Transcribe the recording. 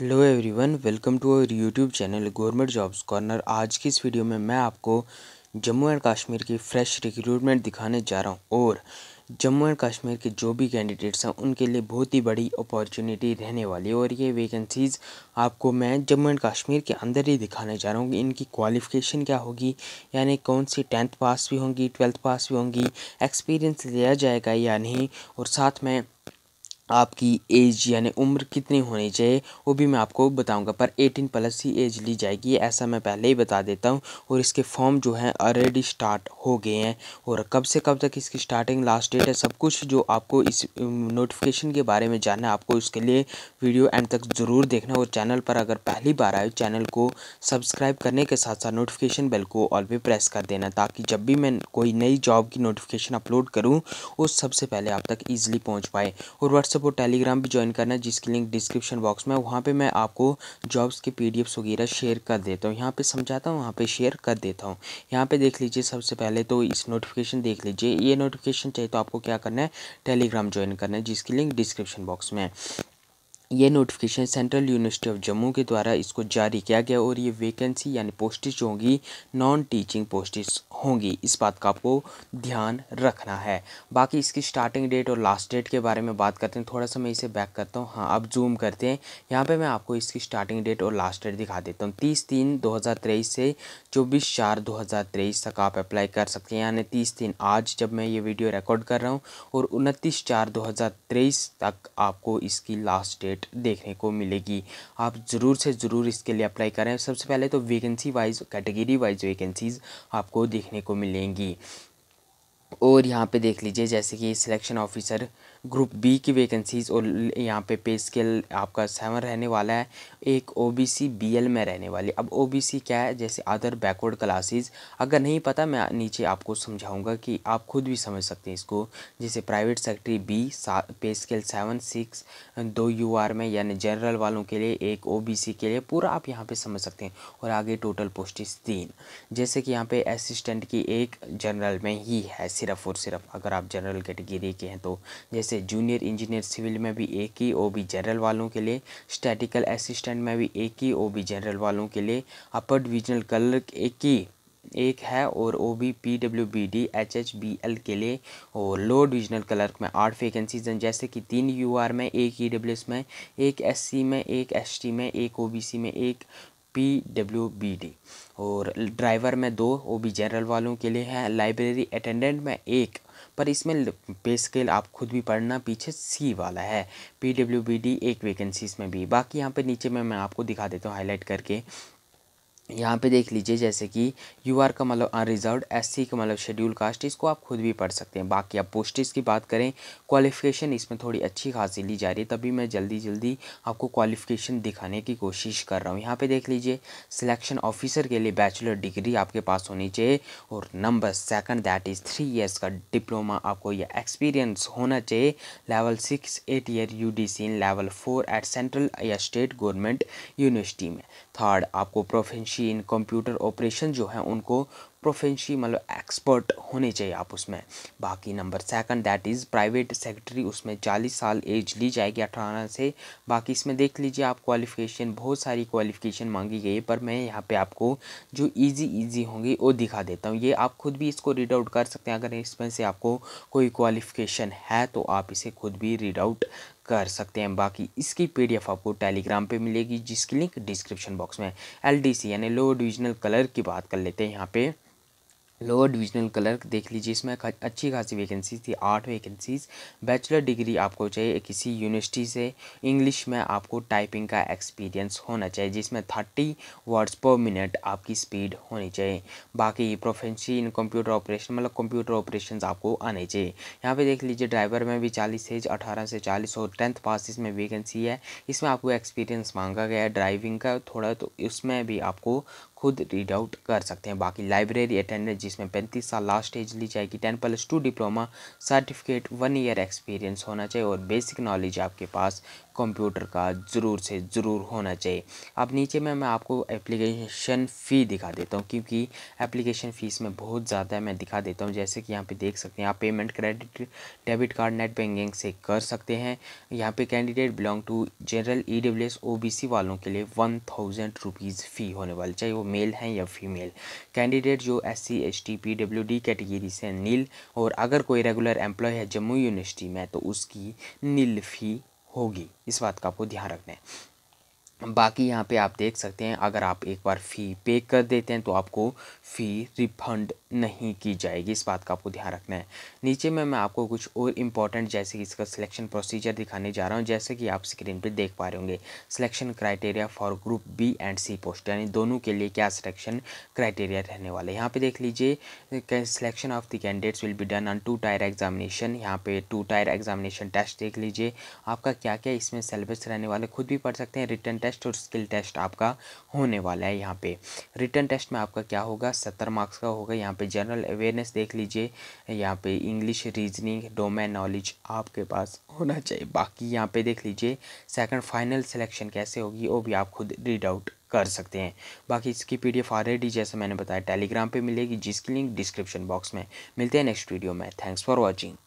hello everyone welcome to our YouTube channel government jobs corner आज की इस video में मैं आपको जम्मू एंड कश्मीर की फ्रेश रिक्रूटमेंट दिखाने जा रहा हूं और जम्मू एंड कश्मीर के जो भी कैंडिडेट्स हैं उनके लिए बहुत ही बड़ी अपॉर्चुनिटी रहने वाली है और ये वैकेंसीज़ आपको मैं जम्मू एंड कश्मीर के अंदर ही दिखाने जा रहा हूँ कि इनकी क्वालिफ़िकेशन क्या होगी यानी कौन सी टेंथ पास भी होंगी ट्वेल्थ पास भी होंगी एक्सपीरियंस लिया जाएगा या नहीं और साथ में आपकी एज यानी उम्र कितनी होनी चाहिए वो भी मैं आपको बताऊंगा पर 18 प्लस ही एज ली जाएगी ऐसा मैं पहले ही बता देता हूं और इसके फॉर्म जो हैं ऑलरेडी स्टार्ट हो गए हैं और कब से कब तक इसकी स्टार्टिंग लास्ट डेट है सब कुछ जो आपको इस नोटिफिकेशन के बारे में जानना है आपको उसके लिए वीडियो एंड तक ज़रूर देखना और चैनल पर अगर पहली बार आए चैनल को सब्सक्राइब करने के साथ साथ नोटिफिकेशन बेल को ऑल पर प्रेस कर देना ताकि जब भी मैं कोई नई जॉब की नोटिफिकेशन अपलोड करूँ वो सबसे पहले आप तक ईजिली पहुँच पाए और व्हाट्सएप व्हाट्सअप और टेलीग्राम भी ज्वाइन करना जिसकी लिंक डिस्क्रिप्शन बॉक्स में वहाँ पे मैं आपको जॉब्स के पी वगैरह शेयर कर देता हूँ यहाँ पे समझाता हूँ वहाँ पे शेयर कर देता हूँ यहाँ पे देख लीजिए सबसे पहले तो इस नोटिफिकेशन देख लीजिए ये नोटिफिकेशन चाहिए तो आपको क्या करना है टेलीग्राम ज्वाइन करना है जिसकी लिंक डिस्क्रिप्शन बॉक्स में है ये notification central university of Jammu के द्वारा इसको जारी किया गया और ये वैकेंसी यानी पोस्टेज होंगी नॉन टीचिंग पोस्टेज होंगी इस बात का आपको ध्यान रखना है बाकी इसकी स्टार्टिंग डेट और लास्ट डेट के बारे में बात करते हैं थोड़ा सा मैं इसे बैक करता हूँ हाँ अब जूम करते हैं यहाँ पर मैं आपको इसकी स्टार्टिंग डेट और लास्ट डेट दिखा देता हूँ तीस तीन दो हज़ार तेईस से चौबीस चार दो हज़ार तेईस तक आप अप्लाई कर सकते हैं यानी तीस तीन आज जब मैं ये वीडियो रिकॉर्ड कर रहा हूँ और उनतीस चार दो हज़ार तेईस तक आपको इसकी लास्ट डेट पोस्ट देखने को मिलेगी आप ज़रूर से ज़रूर इसके लिए अप्लाई करें सबसे पहले तो vacancy wise category wise vacancies आपको देखने को मिलेंगी और यहाँ पे देख लीजिए जैसे कि सिलेक्शन ऑफिसर ग्रुप बी की वैकेंसीज़ और यहाँ पे पे स्केल आपका सेवन रहने वाला है एक O B C B L में रहने वाली अब ओ बी सी क्या है जैसे अदर बैकवर्ड क्लासेस अगर नहीं पता मैं नीचे आपको समझाऊंगा कि आप खुद भी समझ सकते हैं इसको जैसे private secretary B pay scale seven six दो यू आर में यानी जनरल वालों के लिए एक ओ बी सी के लिए पूरा आप यहाँ पर समझ सकते हैं और आगे टोटल पोस्टिस तीन जैसे कि यहाँ पर असिस्टेंट की एक जनरल में ही है सिर्फ और सिर्फ अगर आप जनरल कैटेगरी के हैं तो जैसे जैसे जूनियर इंजीनियर सिविल में भी एक ही ओ बी जनरल वालों के लिए स्टैटिकल असिस्टेंट में भी एक ही ओ बी जनरल वालों के लिए अपर डिविजनल क्लर्क एक ही एक है और O B P W B D H H B L के लिए और लो डिविजनल क्लर्क में आठ वैकेंसीज हैं जैसे कि तीन यू आर में एक ई डब्ल्यू एस में एक एस सी में एक एस टी में एक ओ बी सी में एक पी डब्ल्यू बी डी और ड्राइवर में दो ओ बी जनरल वालों के लिए हैं लाइब्रेरी अटेंडेंट में एक पर इसमें पे स्केल आप खुद भी पढ़ना पीछे सी वाला है पी डब्ल्यू बी डी एक वैकेंसी इसमें भी बाकी यहाँ पे नीचे में मैं आपको दिखा देता हूँ हाईलाइट करके यहाँ पे देख लीजिए जैसे कि यू आर का मतलब अनरिजर्व एस सी का मतलब शेड्यूल कास्ट इसको आप खुद भी पढ़ सकते हैं बाकी आप पोस्ट की बात करें क्वालिफिकेशन इसमें थोड़ी अच्छी खासी ली जा रही है तभी मैं जल्दी जल्दी आपको क्वालिफिकेशन दिखाने की कोशिश कर रहा हूँ यहाँ पे देख लीजिए सिलेक्शन ऑफिसर के लिए बैचलर डिग्री आपके पास होनी चाहिए और number second that is three years का डिप्लोमा आपको यह एक्सपीरियंस होना चाहिए level six eight year U D C in level four eight central या स्टेट गवर्नमेंट यूनिवर्सिटी में थर्ड आपको प्रोफेंश मशीन कंप्यूटर ऑपरेशन जो है उनको प्रोफेंशी मतलब एक्सपर्ट होने चाहिए आप उसमें बाकी number second that is private secretary उसमें चालीस साल एज ली जाएगी अठारह से बाकी इसमें देख लीजिए आप क्वालिफिकेशन बहुत सारी क्वालिफिकेशन मांगी गई है पर मैं यहाँ पे आपको जो इजी इजी होंगी वो दिखा देता हूँ ये आप खुद भी इसको रीड आउट कर सकते हैं अगर इसमें से आपको कोई क्वालिफिकेशन है तो आप इसे खुद भी रीड आउट कर सकते हैं बाकी इसकी पीडीएफ आपको टेलीग्राम पे मिलेगी जिसकी लिंक डिस्क्रिप्शन बॉक्स में एलडीसी यानी लो डिविजनल कलर की बात कर लेते हैं यहाँ पे लोअर डिविजनल क्लर्क देख लीजिए इसमें अच्छी खासी वैकेंसी थी आठ वैकेंसीज बैचलर डिग्री आपको चाहिए किसी यूनिवर्सिटी से इंग्लिश में आपको टाइपिंग का एक्सपीरियंस होना चाहिए जिसमें थर्टी वर्ड्स पर मिनट आपकी स्पीड होनी चाहिए बाकी प्रोफेंसी इन कंप्यूटर ऑपरेशन मतलब कंप्यूटर ऑपरेशन आपको आने चाहिए यहाँ पर देख लीजिए ड्राइवर में भी चालीस से अठारह से चालीस और टेंथ पास इसमें वैकेंसी है इसमें आपको एक्सपीरियंस मांगा गया है ड्राइविंग का थोड़ा तो उसमें भी आपको खुद रीड आउट कर सकते हैं बाकी लाइब्रेरी अटेंडेंस जिसमें पैंतीस साल लास्ट एज ली जाएगी ten plus two diploma certificate one year experience होना चाहिए और बेसिक नॉलेज आपके पास कंप्यूटर का ज़रूर से ज़रूर होना चाहिए अब नीचे में मैं आपको एप्लीकेशन फ़ी दिखा देता हूँ क्योंकि एप्लीकेशन फ़ीस में बहुत ज़्यादा मैं दिखा देता हूँ जैसे कि यहाँ पे देख सकते हैं आप payment credit debit card net banking से कर सकते हैं यहाँ पे candidate belong to general E W S O B C वालों के लिए वन थाउजेंड रुपीज़ फ़ी होने वाली चाहिए वो मेल हैं या फीमेल कैंडिडेट जो S C S T P W D category से नील और अगर कोई रेगुलर एम्प्लॉय है जम्मू यूनिवर्सिटी में तो उसकी नील फी होगी इस बात का आपको ध्यान रखना है बाकी यहाँ पे आप देख सकते हैं अगर आप एक बार फ़ी पे कर देते हैं तो आपको फ़ी रिफंड नहीं की जाएगी इस बात का आपको ध्यान रखना है नीचे में मैं आपको कुछ और इम्पॉर्टेंट जैसे कि इसका सिलेक्शन प्रोसीजर दिखाने जा रहा हूँ जैसे कि आप स्क्रीन पर देख पा रहे होंगे selection criteria for group B and C post यानी दोनों के लिए क्या सिलेक्शन क्राइटेरिया रहने वाला है यहाँ पर देख लीजिए selection of the candidates will be done on two tier examination यहाँ पे टू टायर एग्जामिनेशन टेस्ट देख लीजिए आपका क्या क्या इसमें सिलेबस रहने वाला खुद भी पढ़ सकते हैं रिटर्न टेस्ट और स्किल टेस्ट आपका होने वाला है यहाँ पे रिटर्न टेस्ट में आपका क्या होगा सत्तर मार्क्स का होगा यहाँ पे पे जनरल अवेयरनेस देख लीजिए यहाँ पे इंग्लिश रीजनिंग डोमेन नॉलेज आपके पास होना चाहिए बाकी यहाँ पे देख लीजिए सेकंड फाइनल सिलेक्शन कैसे होगी वो भी आप खुद रीड आउट कर सकते हैं बाकी इसकी पी डी एफ ऑलरेडी जैसे मैंने बताया टेलीग्राम पर मिलेगी जिसकी लिंक डिस्क्रिप्शन बॉक्स में मिलते हैं नेक्स्ट वीडियो में थैंक्स फॉर वॉचिंग